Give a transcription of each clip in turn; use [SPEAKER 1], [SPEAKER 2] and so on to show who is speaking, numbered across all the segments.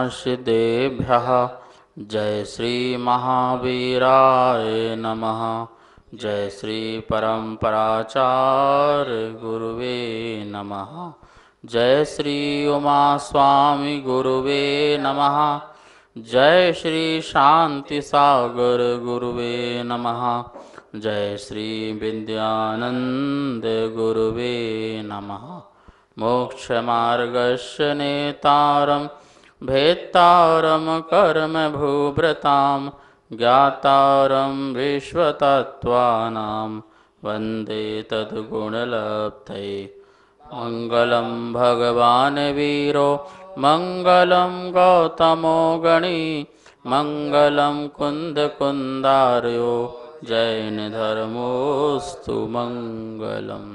[SPEAKER 1] महर्षिदेभ्यः जय श्री महावीराय नमः जय श्री परंपराचार्य गुरुवे नमः जय श्री उमास्वामी गुरुवे नमः जय श्री शांति सागर गुरुवे नमः जय श्री विद्यानंद गुरुवे नमः मोक्षमार्गस्य नेतारम् कर्म भूव्रताम ज्ञातारम विश्वतत्वानाम वंदे तद्गुणलब्धै मंगलम भगवान वीरो मंगलम गौतमो गणी कुंद कुंदार्यो जैन धर्मोस्तु मंगलम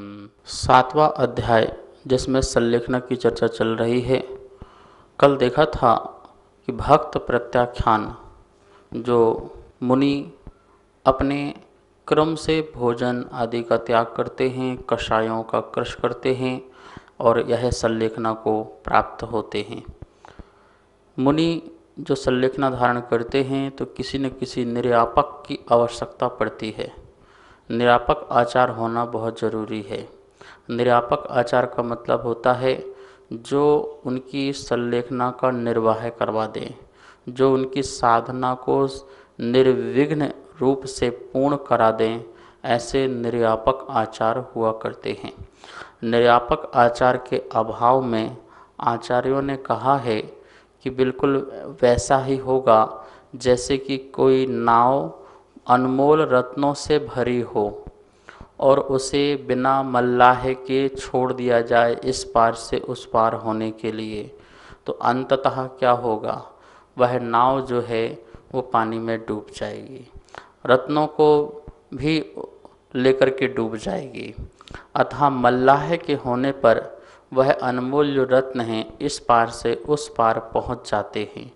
[SPEAKER 1] सातवां अध्याय जिसमें संलेखना की चर्चा चल रही है कल देखा था कि भक्त प्रत्याख्यान जो मुनि अपने क्रम से भोजन आदि का त्याग करते हैं कषायों का कृष करते हैं और यह संलेखना को प्राप्त होते हैं मुनि जो संलेखना धारण करते हैं तो किसी न किसी निर्यापक की आवश्यकता पड़ती है निरापक आचार होना बहुत ज़रूरी है निरापक आचार का मतलब होता है जो उनकी संलेखना का निर्वाह करवा दें जो उनकी साधना को निर्विघ्न रूप से पूर्ण करा दें ऐसे निर्यापक आचार हुआ करते हैं निर्यापक आचार के अभाव में आचार्यों ने कहा है कि बिल्कुल वैसा ही होगा जैसे कि कोई नाव अनमोल रत्नों से भरी हो और उसे बिना मल्लाह के छोड़ दिया जाए इस पार से उस पार होने के लिए तो अंततः क्या होगा वह नाव जो है वो पानी में डूब जाएगी रत्नों को भी लेकर के डूब जाएगी अतः मल्लाह के होने पर वह अनमूल्य रत्न हैं इस पार से उस पार पहुंच जाते हैं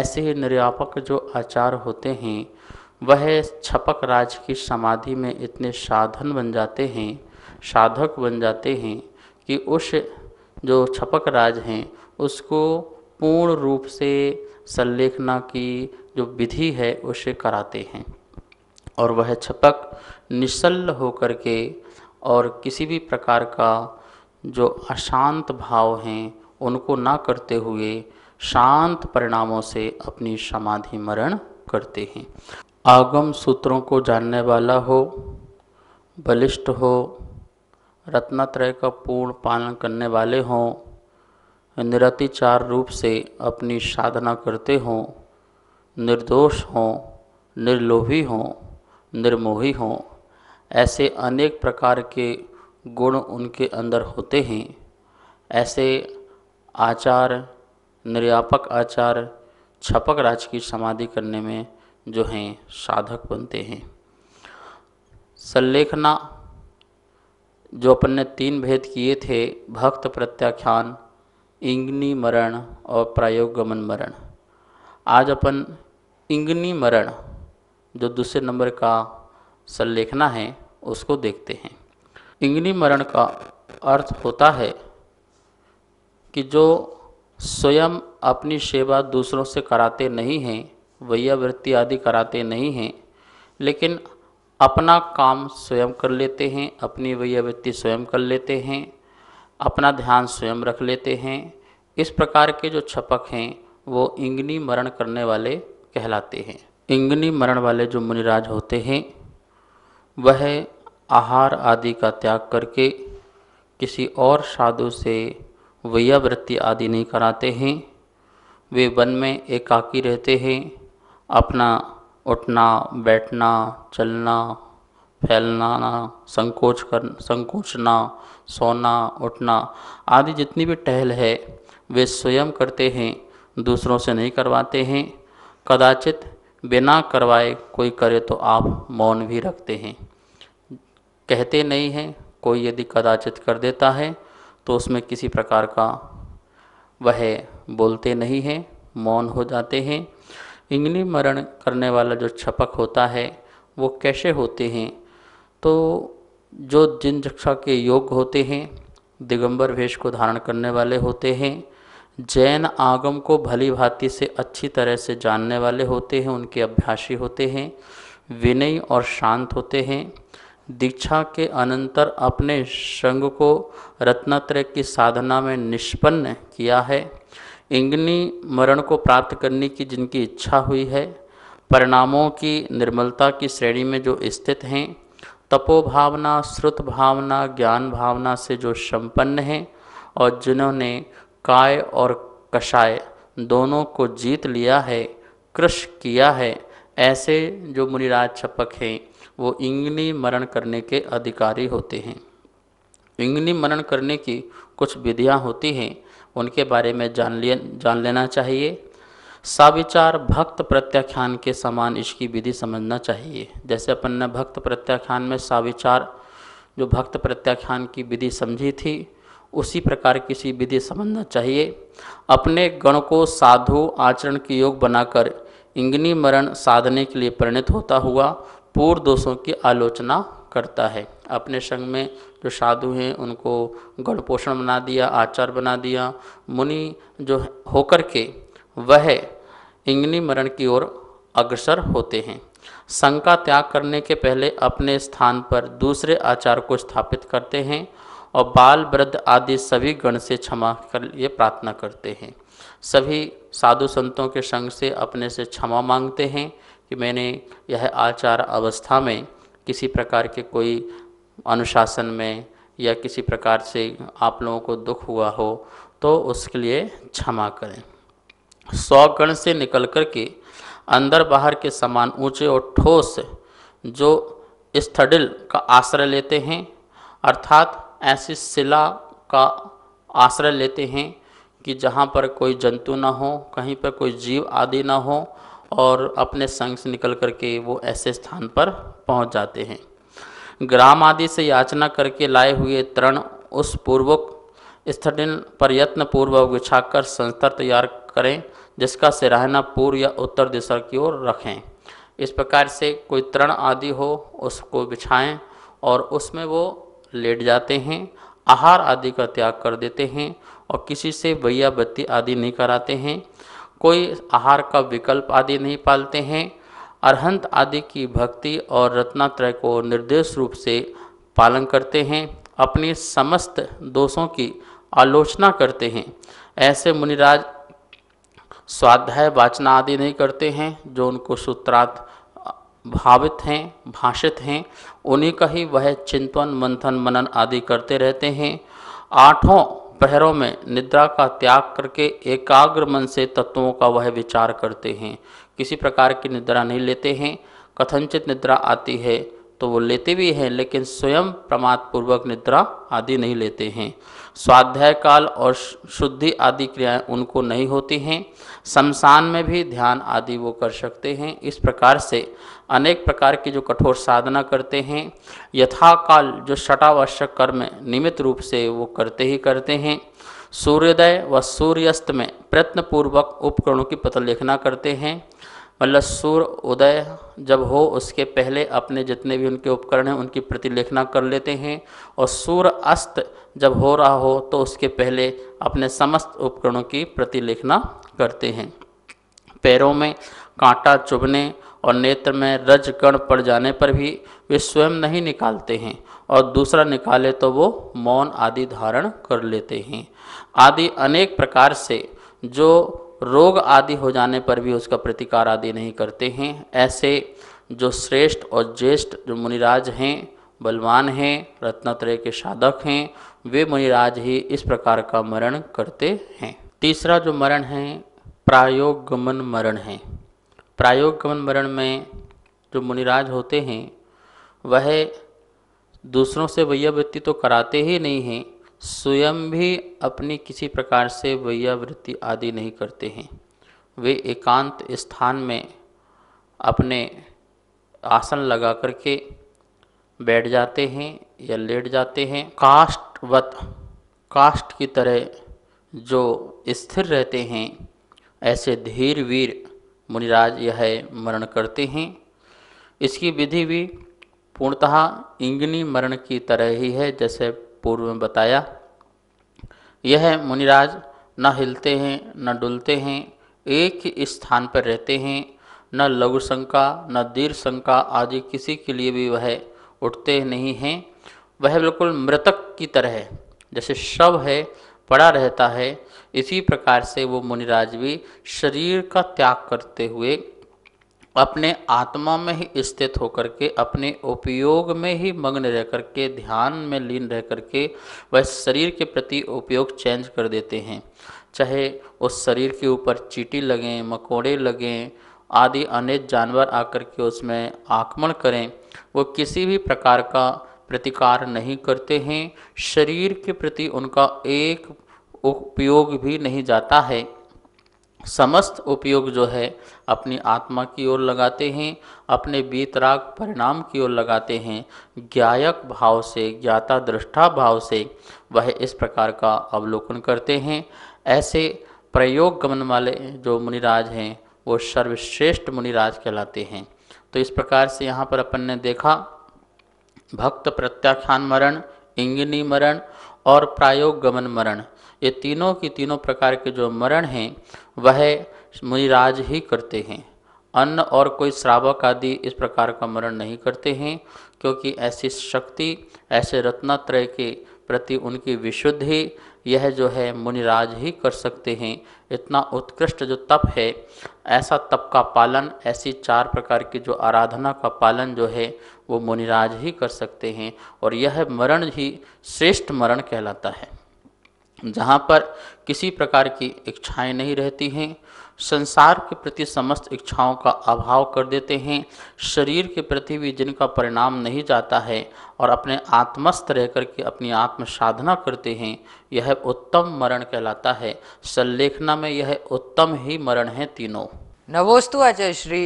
[SPEAKER 1] ऐसे ही निर्यापक जो आचार होते हैं वह छपक राज की समाधि में इतने साधन बन जाते हैं साधक बन जाते हैं कि उस जो छपक राज हैं उसको पूर्ण रूप से संलेखना की जो विधि है उसे कराते हैं और वह छपक निशल्ल होकर के और किसी भी प्रकार का जो अशांत भाव हैं उनको ना करते हुए शांत परिणामों से अपनी समाधि मरण करते हैं आगम सूत्रों को जानने वाला हो बलिष्ठ हो रत्नात्रय का पूर्ण पालन करने वाले हों निरतिचार रूप से अपनी साधना करते हों निर्दोष हों निर्लोभी हों निर्मोही हों ऐसे अनेक प्रकार के गुण उनके अंदर होते हैं ऐसे आचार निर्यापक आचार छपक राज की समाधि करने में जो हैं साधक बनते हैं संलेखना जो अपन ने तीन भेद किए थे भक्त प्रत्याख्यान इंगनी मरण और प्रायोग गमन मरण आज अपन इंगनी मरण जो दूसरे नंबर का संलेखना है उसको देखते हैं इंगनी मरण का अर्थ होता है कि जो स्वयं अपनी सेवा दूसरों से कराते नहीं हैं वैयावृत्ति आदि कराते नहीं हैं लेकिन अपना काम स्वयं कर लेते हैं अपनी वैयावृत्ति स्वयं कर लेते हैं अपना ध्यान स्वयं रख लेते हैं इस प्रकार के जो छपक हैं वो इंगनी मरण करने वाले कहलाते हैं इंगनी मरण वाले जो मुनिराज होते हैं वह आहार आदि का त्याग करके किसी और साधु से वैयावृत्ति आदि नहीं कराते हैं वे वन में एकाकी रहते हैं अपना उठना बैठना चलना फैलना संकोच कर संकोचना सोना उठना आदि जितनी भी टहल है वे स्वयं करते हैं दूसरों से नहीं करवाते हैं कदाचित बिना करवाए कोई करे तो आप मौन भी रखते हैं कहते नहीं हैं कोई यदि कदाचित कर देता है तो उसमें किसी प्रकार का वह बोलते नहीं हैं मौन हो जाते हैं इंगली मरण करने वाला जो छपक होता है वो कैसे होते हैं तो जो जिन जक्षा के योग होते हैं दिगंबर वेश को धारण करने वाले होते हैं जैन आगम को भली भांति से अच्छी तरह से जानने वाले होते हैं उनके अभ्यासी होते हैं विनयी और शांत होते हैं दीक्षा के अनंतर अपने संग को रत्नात्रय की साधना में निष्पन्न किया है इंगनी मरण को प्राप्त करने की जिनकी इच्छा हुई है परिणामों की निर्मलता की श्रेणी में जो स्थित हैं तपोभावना श्रुत भावना ज्ञान भावना से जो संपन्न हैं और जिन्होंने काय और कषाय दोनों को जीत लिया है कृष किया है ऐसे जो मुनिराज छपक हैं वो इंगनी मरण करने के अधिकारी होते हैं इंगनी मरण करने की कुछ विधियां होती हैं उनके बारे में जान लिए जान लेना चाहिए साविचार भक्त प्रत्याख्यान के समान इसकी विधि समझना चाहिए जैसे अपन ने भक्त प्रत्याख्यान में साविचार जो भक्त प्रत्याख्यान की विधि समझी थी उसी प्रकार किसी विधि समझना चाहिए अपने गण को साधु आचरण के योग बनाकर इंगनी मरण साधने के लिए परिणित होता हुआ पूर्व दोषों की आलोचना करता है अपने संग में जो साधु हैं उनको गढ़पोषण बना दिया आचार बना दिया मुनि जो होकर के वह इंगनी मरण की ओर अग्रसर होते हैं संघ का त्याग करने के पहले अपने स्थान पर दूसरे आचार को स्थापित करते हैं और बाल वृद्ध आदि सभी गण से क्षमा कर लिए प्रार्थना करते हैं सभी साधु संतों के संग से अपने से क्षमा मांगते हैं कि मैंने यह आचार अवस्था में किसी प्रकार के कोई अनुशासन में या किसी प्रकार से आप लोगों को दुख हुआ हो तो उसके लिए क्षमा करें स्वगण से निकल कर के अंदर बाहर के समान ऊंचे और ठोस जो स्थडिल का आश्रय लेते हैं अर्थात ऐसी शिला का आश्रय लेते हैं कि जहाँ पर कोई जंतु ना हो कहीं पर कोई जीव आदि ना हो और अपने संग से निकल करके वो ऐसे स्थान पर पहुंच जाते हैं ग्राम आदि से याचना करके लाए हुए तरण उस पूर्वक स्थल पूर्वक बिछा बिछाकर संस्तर तैयार करें जिसका सराहना पूर्व या उत्तर दिशा की ओर रखें इस प्रकार से कोई तरण आदि हो उसको बिछाएं और उसमें वो लेट जाते हैं आहार आदि का त्याग कर देते हैं और किसी से भैया बत्ती आदि नहीं कराते हैं कोई आहार का विकल्प आदि नहीं पालते हैं अरहंत आदि की भक्ति और रत्नात्रय को निर्देश रूप से पालन करते हैं अपने समस्त दोषों की आलोचना करते हैं ऐसे मुनिराज स्वाध्याय वाचना आदि नहीं करते हैं जो उनको सूत्रार्थ भावित हैं भाषित हैं उन्हीं का ही वह चिंतन मंथन मनन आदि करते रहते हैं आठों पहरों में निद्रा का त्याग करके एकाग्र मन से तत्वों का वह विचार करते हैं किसी प्रकार की निद्रा नहीं लेते हैं कथनचित निद्रा आती है तो वो लेते भी हैं लेकिन स्वयं प्रमाद पूर्वक निद्रा आदि नहीं लेते हैं स्वाध्याय काल और शुद्धि आदि क्रियाएं उनको नहीं होती हैं शमशान में भी ध्यान आदि वो कर सकते हैं इस प्रकार से अनेक प्रकार की जो कठोर साधना करते हैं यथाकाल जो शटावश्यक कर्म नियमित रूप से वो करते ही करते हैं सूर्योदय व सूर्यास्त में प्रयत्नपूर्वक उपकरणों की पत्र लेखना करते हैं मतलब सूर्य उदय जब हो उसके पहले अपने जितने भी उनके उपकरण हैं उनकी प्रतिलेखना कर लेते हैं और सूर्य अस्त जब हो रहा हो तो उसके पहले अपने समस्त उपकरणों की प्रतिलेखना करते हैं पैरों में कांटा चुभने और नेत्र में रज कण पड़ जाने पर भी वे स्वयं नहीं निकालते हैं और दूसरा निकाले तो वो मौन आदि धारण कर लेते हैं आदि अनेक प्रकार से जो रोग आदि हो जाने पर भी उसका प्रतिकार आदि नहीं करते हैं ऐसे जो श्रेष्ठ और ज्येष्ठ जो मुनिराज हैं बलवान हैं रत्नात्रय के साधक हैं वे मुनिराज ही इस प्रकार का मरण करते हैं तीसरा जो मरण है प्रायोग गमन मरण है प्रायोग गमन मरण में जो मुनिराज होते हैं वह दूसरों से वैया व्यक्ति तो कराते ही नहीं हैं स्वयं भी अपनी किसी प्रकार से वैयावृत्ति आदि नहीं करते हैं वे एकांत स्थान में अपने आसन लगा करके बैठ जाते हैं या लेट जाते हैं काष्टवत काष्ट की तरह जो स्थिर रहते हैं ऐसे धीर वीर मुनिराज यह मरण करते हैं इसकी विधि भी पूर्णतः इंगनी मरण की तरह ही है जैसे पूर्व में बताया यह मुनिराज न हिलते हैं न डुलते हैं एक ही स्थान पर रहते हैं न लघु शंका न दीर्घ शंका आदि किसी के लिए भी वह उठते नहीं हैं वह बिल्कुल मृतक की तरह है जैसे शव है पड़ा रहता है इसी प्रकार से वो मुनिराज भी शरीर का त्याग करते हुए अपने आत्मा में ही स्थित होकर के अपने उपयोग में ही मग्न रह करके ध्यान में लीन रह करके वह शरीर के प्रति उपयोग चेंज कर देते हैं चाहे उस शरीर के ऊपर चीटी लगें मकोड़े लगें आदि अनेक जानवर आकर के उसमें आक्रमण करें वो किसी भी प्रकार का प्रतिकार नहीं करते हैं शरीर के प्रति उनका एक उपयोग भी नहीं जाता है समस्त उपयोग जो है अपनी आत्मा की ओर लगाते हैं अपने बीतराग परिणाम की ओर लगाते हैं ज्ञायक भाव से ज्ञाता दृष्टा भाव से वह इस प्रकार का अवलोकन करते हैं ऐसे प्रयोग गमन वाले जो मुनिराज हैं वो सर्वश्रेष्ठ मुनिराज कहलाते हैं तो इस प्रकार से यहाँ पर अपन ने देखा भक्त प्रत्याख्यान मरण इंगिनी मरण और प्रायोग गमन मरण ये तीनों की तीनों प्रकार के जो मरण हैं वह मुनिराज ही करते हैं अन्न और कोई श्रावक आदि इस प्रकार का मरण नहीं करते हैं क्योंकि ऐसी शक्ति ऐसे रत्नात्रय के प्रति उनकी विशुद्धि यह जो है मुनिराज ही कर सकते हैं इतना उत्कृष्ट जो तप है ऐसा तप का पालन ऐसी चार प्रकार की जो आराधना का पालन जो है वो मुनिराज ही कर सकते हैं और यह मरण ही श्रेष्ठ मरण कहलाता है जहाँ पर किसी प्रकार की इच्छाएं नहीं रहती हैं संसार के प्रति समस्त इच्छाओं का अभाव कर देते हैं शरीर के प्रति भी जिनका परिणाम नहीं जाता है और अपने आत्मस्थ रह करके अपनी आत्म साधना करते हैं यह उत्तम मरण कहलाता है संलेखना में यह उत्तम ही मरण है तीनों नवोस्तु अजय श्री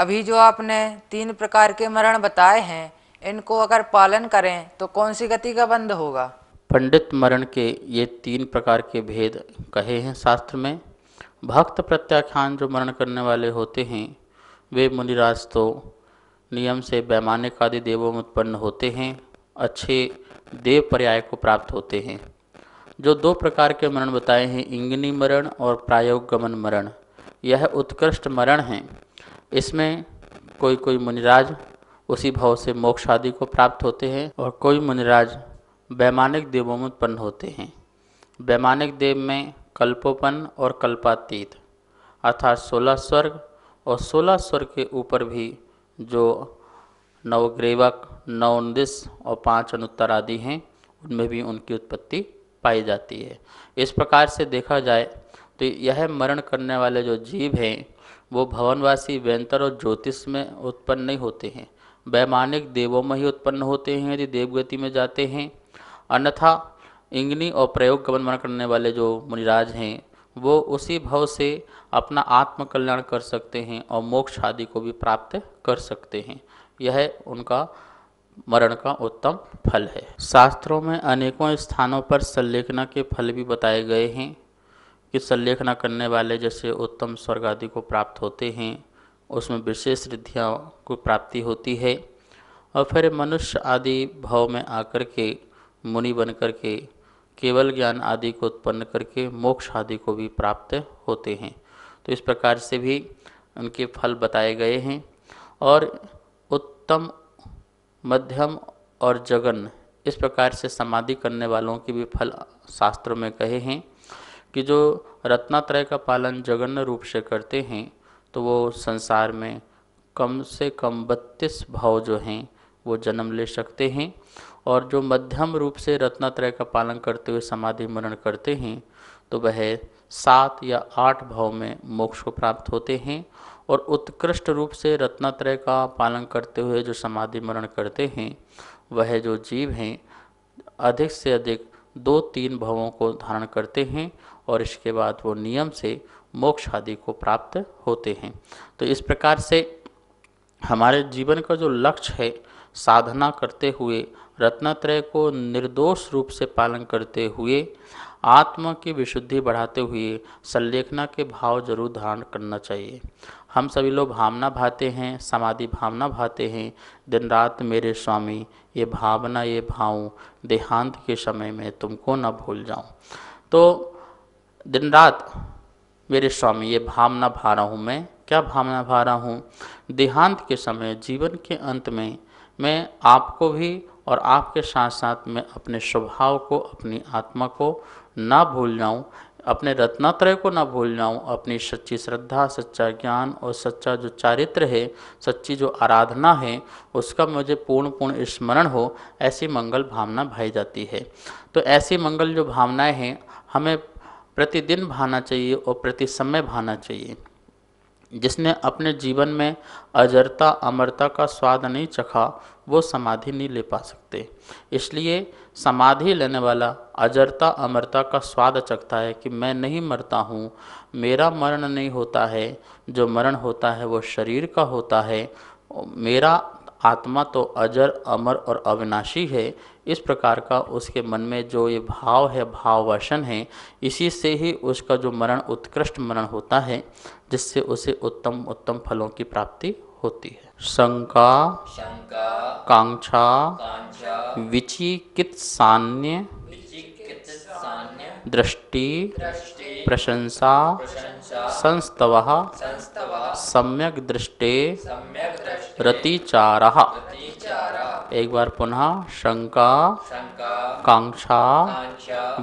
[SPEAKER 1] अभी जो आपने तीन प्रकार के मरण बताए हैं इनको अगर पालन करें तो कौन सी गति का बंद होगा पंडित मरण के ये तीन प्रकार के भेद कहे हैं शास्त्र में भक्त प्रत्याख्यान जो मरण करने वाले होते हैं वे मुनिराज तो नियम से वैमानिक आदि देवों में उत्पन्न होते हैं अच्छे देव पर्याय को प्राप्त होते हैं जो दो प्रकार के मरण बताए हैं इंगनी मरण और प्रायोग गमन मरण यह उत्कृष्ट मरण है इसमें कोई कोई मुनिराज उसी भाव से मोक्ष आदि को प्राप्त होते हैं और कोई मुनिराज वैमानिक देवों में उत्पन्न होते हैं वैमानिक देव में कल्पोपन और कल्पातीत अर्थात सोलह स्वर्ग और सोलह स्वर्ग के ऊपर भी जो नवग्रेवक नौ और पांच अनुत्तर आदि हैं उनमें भी उनकी उत्पत्ति पाई जाती है इस प्रकार से देखा जाए तो यह मरण करने वाले जो जीव हैं वो भवनवासी व्यंतर और ज्योतिष में उत्पन्न नहीं होते हैं वैमानिक देवों में ही उत्पन्न होते हैं यदि देवगति में जाते हैं अन्यथा इंगनी और प्रयोग का वनमन करने वाले जो मुनिराज हैं वो उसी भाव से अपना आत्मकल्याण कर सकते हैं और मोक्ष आदि को भी प्राप्त कर सकते हैं यह उनका मरण का उत्तम फल है शास्त्रों में अनेकों स्थानों पर संलेखना के फल भी बताए गए हैं कि संलेखना करने वाले जैसे उत्तम स्वर्ग आदि को प्राप्त होते हैं उसमें विशेष सिद्धियाँ को प्राप्ति होती है और फिर मनुष्य आदि भाव में आकर के मुनि बन के केवल ज्ञान आदि को उत्पन्न करके मोक्ष आदि को भी प्राप्त होते हैं तो इस प्रकार से भी उनके फल बताए गए हैं और उत्तम मध्यम और जगन इस प्रकार से समाधि करने वालों के भी फल शास्त्रों में कहे हैं कि जो रत्नात्रय का पालन जगन रूप से करते हैं तो वो संसार में कम से कम बत्तीस भाव जो हैं वो जन्म ले सकते हैं और जो मध्यम रूप से रत्नात्रय का पालन करते हुए समाधि मरण करते हैं तो वह सात या आठ भाव में मोक्ष को प्राप्त होते हैं और उत्कृष्ट रूप से रत्नात्रय का पालन करते हुए जो समाधि मरण करते हैं वह जो जीव हैं अधिक से अधिक दो तीन भावों को धारण करते हैं और इसके बाद वो नियम से मोक्ष आदि को प्राप्त होते हैं तो इस प्रकार से हमारे जीवन का जो लक्ष्य है साधना करते हुए रत्नात्रय को निर्दोष रूप से पालन करते हुए आत्मा की विशुद्धि बढ़ाते हुए संलेखना के भाव जरूर धारण करना चाहिए हम सभी लोग भावना भाते हैं समाधि भावना भाते हैं दिन रात मेरे स्वामी ये भावना ये भाव देहांत के समय में तुमको न भूल जाऊं तो दिन रात मेरे स्वामी ये भावना भा रहा हूँ मैं क्या भावना भा रहा हूँ देहांत के समय जीवन के अंत में मैं आपको भी और आपके साथ साथ मैं अपने स्वभाव को अपनी आत्मा को ना भूल जाऊं अपने रत्नात्रय को ना भूल जाऊं अपनी सच्ची श्रद्धा सच्चा ज्ञान और सच्चा जो चारित्र है सच्ची जो आराधना है उसका मुझे पूर्ण पूर्ण स्मरण हो ऐसी मंगल भावना भाई जाती है तो ऐसी मंगल जो भावनाएं हैं हमें प्रतिदिन भाना चाहिए और प्रति समय भाना चाहिए जिसने अपने जीवन में अजरता अमरता का स्वाद नहीं चखा वो समाधि नहीं ले पा सकते इसलिए समाधि लेने वाला अजरता अमरता का स्वाद चखता है कि मैं नहीं मरता हूँ मेरा मरण नहीं होता है जो मरण होता है वो शरीर का होता है मेरा आत्मा तो अजर अमर और अविनाशी है इस प्रकार का उसके मन में जो ये भाव है भाववशन है इसी से ही उसका जो मरण उत्कृष्ट मरण होता है जिससे उसे उत्तम उत्तम फलों की प्राप्ति होती है शंका, शंका कांक्षा विचिकित्सान्य
[SPEAKER 2] दृष्टि प्रशंसा संस्तव
[SPEAKER 1] सम्यक दृष्टे रतिचार एक बार पुनः शंका कांक्षा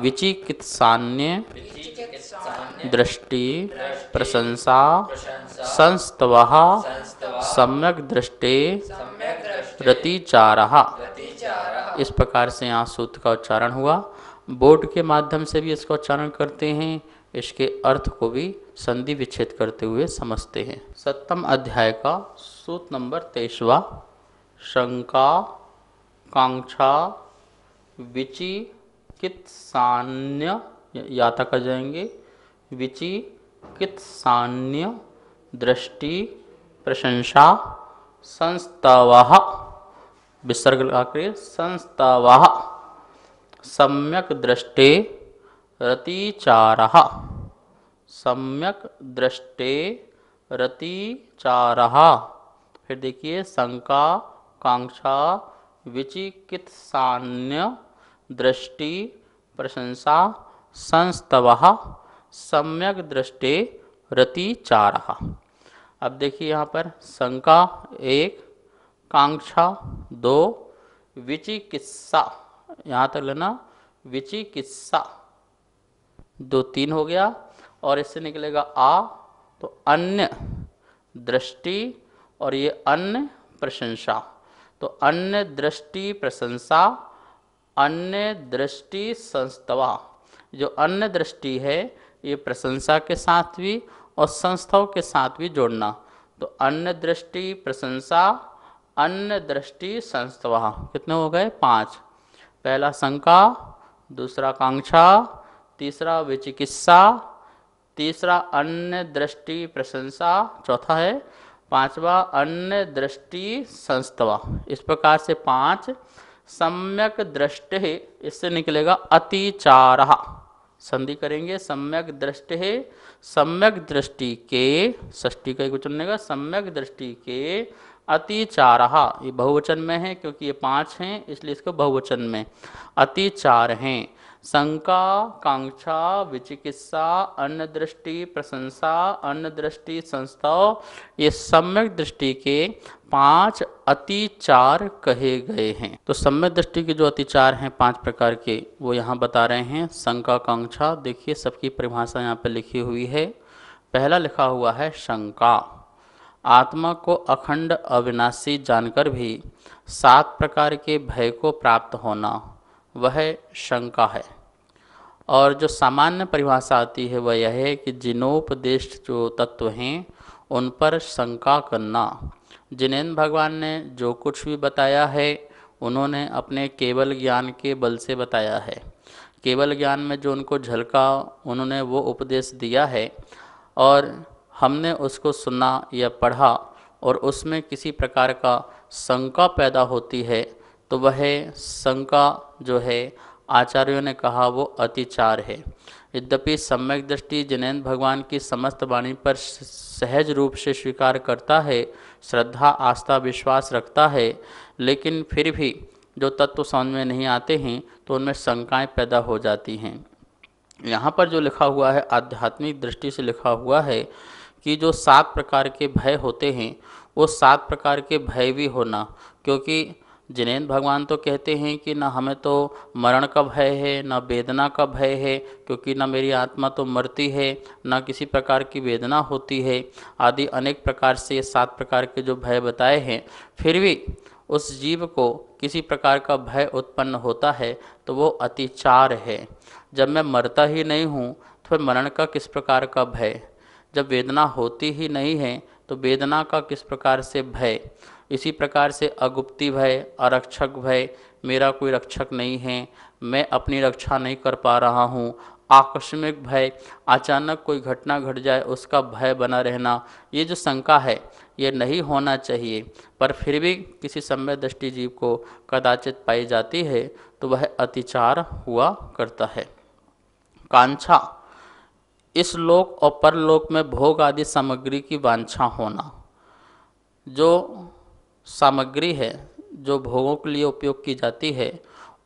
[SPEAKER 1] विचिकित्सान्य दृष्टि प्रशंसा संस्तव सम्यक दृष्टे रतिचार इस प्रकार से यहाँ सूत्र का उच्चारण हुआ बोर्ड के माध्यम से भी इसका उच्चारण करते हैं इसके अर्थ को भी संधि विच्छेद करते हुए समझते हैं सप्तम अध्याय का सूत नंबर तेईसवा शंका कांक्षा विचि या याता कर जाएंगे विचि कित सान्य दृष्टि प्रशंसा संस्तावाह विसर्ग लगाकर संस्तावाह सम्यक दृष्टि रतिचारः सम्यक दृष्टे चारहा फिर देखिए शंका कांक्षा विचिकित्सान्य दृष्टि प्रशंसा संस्तव सम्यक दृष्टे रति चारहा अब देखिए यहाँ पर शंका एक कांक्षा दो विचिकित्सा यहाँ तक लेना विचिकित्सा दो तीन हो गया और इससे निकलेगा आ तो अन्य दृष्टि और ये अन्य प्रशंसा तो अन्य दृष्टि प्रशंसा अन्य दृष्टि संस्थवा जो अन्य दृष्टि है ये प्रशंसा के साथ भी और संस्थाओं के साथ भी जोड़ना तो अन्य दृष्टि प्रशंसा अन्य दृष्टि संस्थवा कितने हो गए पाँच पहला शंका दूसरा कांक्षा तीसरा विचिकित्सा तीसरा अन्य दृष्टि प्रशंसा चौथा है पांचवा अन्य दृष्टि संस्थवा इस प्रकार से पांच सम्यक दृष्टि इससे निकलेगा अतिचार संधि करेंगे सम्यक दृष्टि सम्यक दृष्टि के षष्टी का एक चुनेगा सम्यक दृष्टि के अतिचार ये बहुवचन में है क्योंकि ये पांच हैं इसलिए इसको बहुवचन में अतिचार हैं शंका कांक्षा विचिकित्सा अन्य दृष्टि प्रशंसा अन्य दृष्टि संस्थाओं ये सम्यक दृष्टि के पांच अतिचार कहे गए हैं तो सम्यक दृष्टि के जो अतिचार हैं पांच प्रकार के वो यहाँ बता रहे हैं शंका कांक्षा देखिए सबकी परिभाषा यहाँ पर लिखी हुई है पहला लिखा हुआ है शंका आत्मा को अखंड अविनाशी जानकर भी सात प्रकार के भय को प्राप्त होना वह शंका है और जो सामान्य परिभाषा आती है वह यह है कि जिनोपदेश जो तत्व हैं उन पर शंका करना जिनेन्द्र भगवान ने जो कुछ भी बताया है उन्होंने अपने केवल ज्ञान के बल से बताया है केवल ज्ञान में जो उनको झलका उन्होंने वो उपदेश दिया है और हमने उसको सुना या पढ़ा और उसमें किसी प्रकार का शंका पैदा होती है तो वह शंका जो है आचार्यों ने कहा वो अतिचार है यद्यपि सम्यक दृष्टि जिनेन्द्र भगवान की समस्त वाणी पर सहज रूप से स्वीकार करता है श्रद्धा आस्था विश्वास रखता है लेकिन फिर भी जो तत्व समझ में नहीं आते हैं तो उनमें शंकाएँ पैदा हो जाती हैं यहाँ पर जो लिखा हुआ है आध्यात्मिक दृष्टि से लिखा हुआ है कि जो सात प्रकार के भय होते हैं वो सात प्रकार के भय भी होना क्योंकि जिनेन्द्र भगवान तो कहते हैं कि ना हमें तो मरण का भय है ना वेदना का भय है क्योंकि ना मेरी आत्मा तो मरती है ना किसी प्रकार की वेदना होती है आदि अनेक प्रकार से सात प्रकार के जो भय बताए हैं फिर भी उस जीव को किसी प्रकार का भय उत्पन्न होता है तो वो अतिचार है जब मैं मरता ही नहीं हूँ तो फिर मरण का किस प्रकार का भय जब वेदना होती ही नहीं है तो वेदना का किस प्रकार से भय इसी प्रकार से अगुप्ति भय अरक्षक भय मेरा कोई रक्षक नहीं है मैं अपनी रक्षा नहीं कर पा रहा हूँ आकस्मिक भय अचानक कोई घटना घट जाए उसका भय बना रहना ये जो शंका है ये नहीं होना चाहिए पर फिर भी किसी समय दृष्टि जीव को कदाचित पाई जाती है तो वह अतिचार हुआ करता है कांछा इस लोक और परलोक में भोग आदि सामग्री की वांछा होना जो सामग्री है जो भोगों के लिए उपयोग की जाती है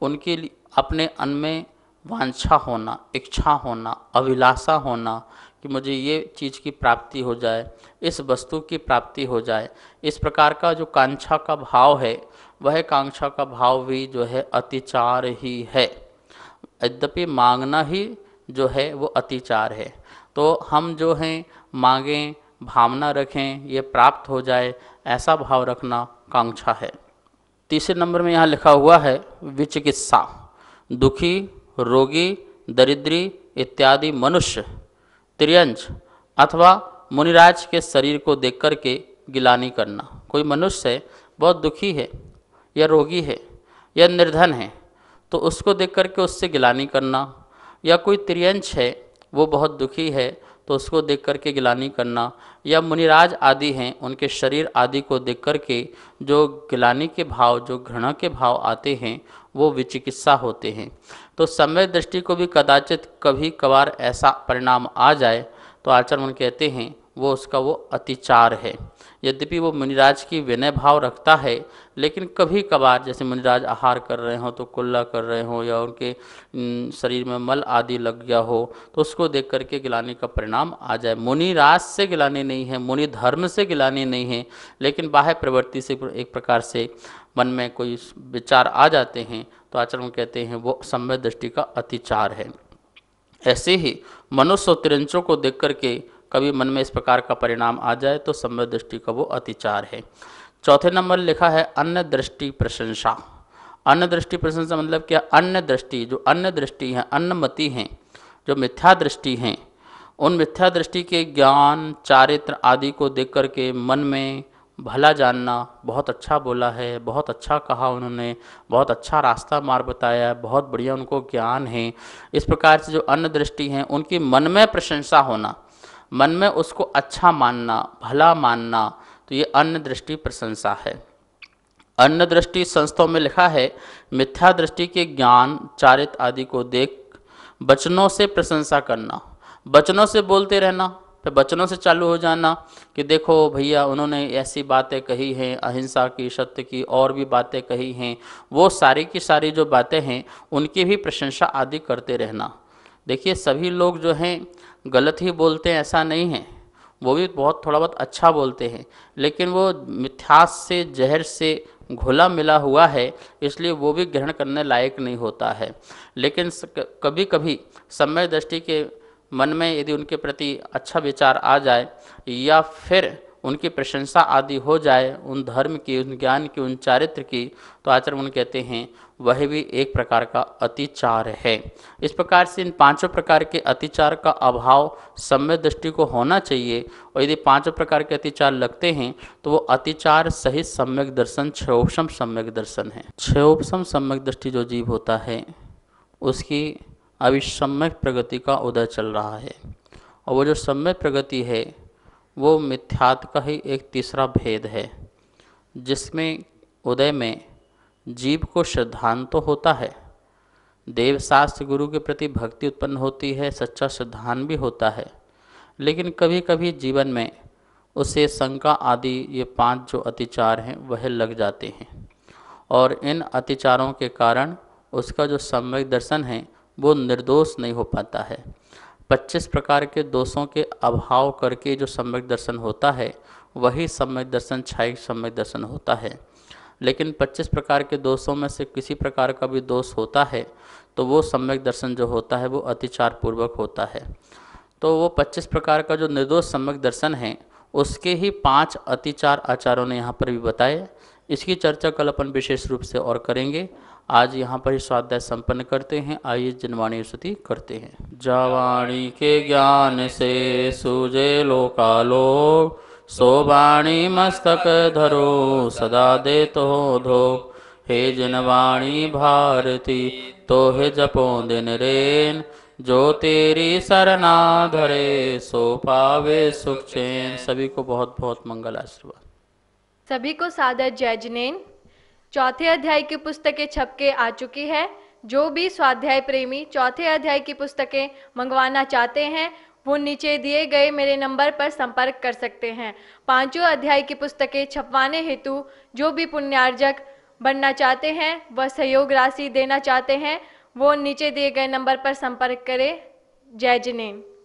[SPEAKER 1] उनके लिए अपने अन्न में वांछा होना इच्छा होना अभिलाषा होना कि मुझे ये चीज़ की प्राप्ति हो जाए इस वस्तु की प्राप्ति हो जाए इस प्रकार का जो कांक्षा का भाव है वह कांक्षा का भाव भी जो है अतिचार ही है यद्यपि मांगना ही जो है वो अतिचार है तो हम जो हैं मांगें भावना रखें ये प्राप्त हो जाए ऐसा भाव रखना कांक्षा है तीसरे नंबर में यहाँ लिखा हुआ है विचिकित्सा दुखी रोगी दरिद्री इत्यादि मनुष्य त्रियंश अथवा मुनिराज के शरीर को देख कर के गिलानी करना कोई मनुष्य है बहुत दुखी है या रोगी है या निर्धन है तो उसको देख कर के उससे गिलानी करना या कोई त्रियंश है वो बहुत दुखी है तो उसको देख करके गिलानी करना या मुनिराज आदि हैं उनके शरीर आदि को देख करके जो गिलानी के भाव जो घृणा के भाव आते हैं वो विचिकित्सा होते हैं तो समय दृष्टि को भी कदाचित कभी कभार ऐसा परिणाम आ जाए तो आचरण कहते हैं वो उसका वो अतिचार है यद्यपि वो मुनिराज की विनय भाव रखता है लेकिन कभी कभार जैसे मुनिराज आहार कर रहे हों तो कुल्ला कर रहे हों या उनके शरीर में मल आदि लग गया हो तो उसको देख करके गिलाने का परिणाम आ जाए मुनिराज से गिलाने नहीं है मुनि धर्म से गिलाने नहीं है लेकिन बाह्य प्रवृत्ति से एक प्रकार से मन में कोई विचार आ जाते हैं तो आचरण कहते हैं वो सम्य दृष्टि का अतिचार है ऐसे ही मनुष्य तिरंचों को देख करके कभी मन में इस प्रकार का परिणाम आ जाए तो सम्य दृष्टि का वो अतिचार है चौथे नंबर लिखा है अन्य दृष्टि प्रशंसा अन्य दृष्टि प्रशंसा मतलब क्या अन्य दृष्टि जो अन्य दृष्टि है अन्य मति हैं जो मिथ्या दृष्टि हैं उन मिथ्या दृष्टि के ज्ञान चारित्र आदि को देख करके मन में भला जानना बहुत अच्छा बोला है बहुत अच्छा कहा उन्होंने बहुत अच्छा रास्ता मार्ग बताया बहुत बढ़िया उनको ज्ञान है इस प्रकार से जो अन्य दृष्टि हैं उनकी मन में प्रशंसा होना मन में उसको अच्छा मानना भला मानना तो ये अन्य दृष्टि प्रशंसा है अन्य दृष्टि संस्थाओं में लिखा है मिथ्या दृष्टि के ज्ञान चारित आदि को देख वचनों से प्रशंसा करना वचनों से बोलते रहना फिर वचनों से चालू हो जाना कि देखो भैया उन्होंने ऐसी बातें कही हैं अहिंसा की सत्य की और भी बातें कही हैं वो सारी की सारी जो बातें हैं उनकी भी प्रशंसा आदि करते रहना देखिए सभी लोग जो हैं गलत ही बोलते हैं ऐसा नहीं है वो भी बहुत थोड़ा बहुत अच्छा बोलते हैं लेकिन वो मिथ्यास से जहर से घुला मिला हुआ है इसलिए वो भी ग्रहण करने लायक नहीं होता है लेकिन कभी कभी समय दृष्टि के मन में यदि उनके प्रति अच्छा विचार आ जाए या फिर उनकी प्रशंसा आदि हो जाए उन धर्म की उन ज्ञान की उन चारित्र की तो आचरण कहते हैं वह भी एक प्रकार का अतिचार है इस प्रकार से इन पांचों प्रकार के अतिचार का अभाव सम्य दृष्टि को होना चाहिए और यदि पांचों प्रकार के अतिचार लगते हैं तो वो अतिचार सहित सम्यक दर्शन क्षोपम सम्यक दर्शन है क्षोपम सम्यक दृष्टि जो जीव होता है उसकी अभी सम्यक प्रगति का उदय चल रहा है और वो जो सम्यक प्रगति है वो मिथ्यात् का ही एक तीसरा भेद है जिसमें उदय में जीव को श्रद्धांत तो होता है देव शास्त्र गुरु के प्रति भक्ति उत्पन्न होती है सच्चा श्रद्धांत भी होता है लेकिन कभी कभी जीवन में उसे शंका आदि ये पांच जो अतिचार हैं वह लग जाते हैं और इन अतिचारों के कारण उसका जो सम्यक दर्शन है वो निर्दोष नहीं हो पाता है 25 प्रकार के दोषों के अभाव करके जो सम्यक दर्शन होता है वही सम्यक दर्शन छाई सम्यक दर्शन होता है लेकिन 25 प्रकार के दोषों में से किसी प्रकार का भी दोष होता है तो वो सम्यक दर्शन जो होता है वो अतिचार पूर्वक होता है तो वो 25 प्रकार का जो निर्दोष सम्यक दर्शन है उसके ही पांच अतिचार आचारों ने यहाँ पर भी बताए इसकी चर्चा कल अपन विशेष रूप से और करेंगे आज यहाँ पर ही स्वाध्याय संपन्न करते हैं आइए जनवाणी स्तुति करते हैं जवाणी के ज्ञान से सूझे लोकालोक सोबाणी मस्तक धरो सदा दे तो धो हे जिनवाणी भारती तो हे जपो दिन रेन जो तेरी सरना धरे सो पावे सुख चैन सभी को बहुत बहुत मंगल आशीर्वाद सभी को सादर जय जिनेन चौथे अध्याय की पुस्तकें छपके आ चुकी है जो भी स्वाध्याय प्रेमी चौथे अध्याय की पुस्तकें मंगवाना चाहते हैं वो नीचे दिए गए मेरे नंबर पर संपर्क कर सकते हैं पांचों अध्याय की पुस्तकें छपवाने हेतु जो भी पुण्यार्जक बनना चाहते हैं व सहयोग राशि देना चाहते हैं वो नीचे दिए गए नंबर पर संपर्क करें जय जिनेन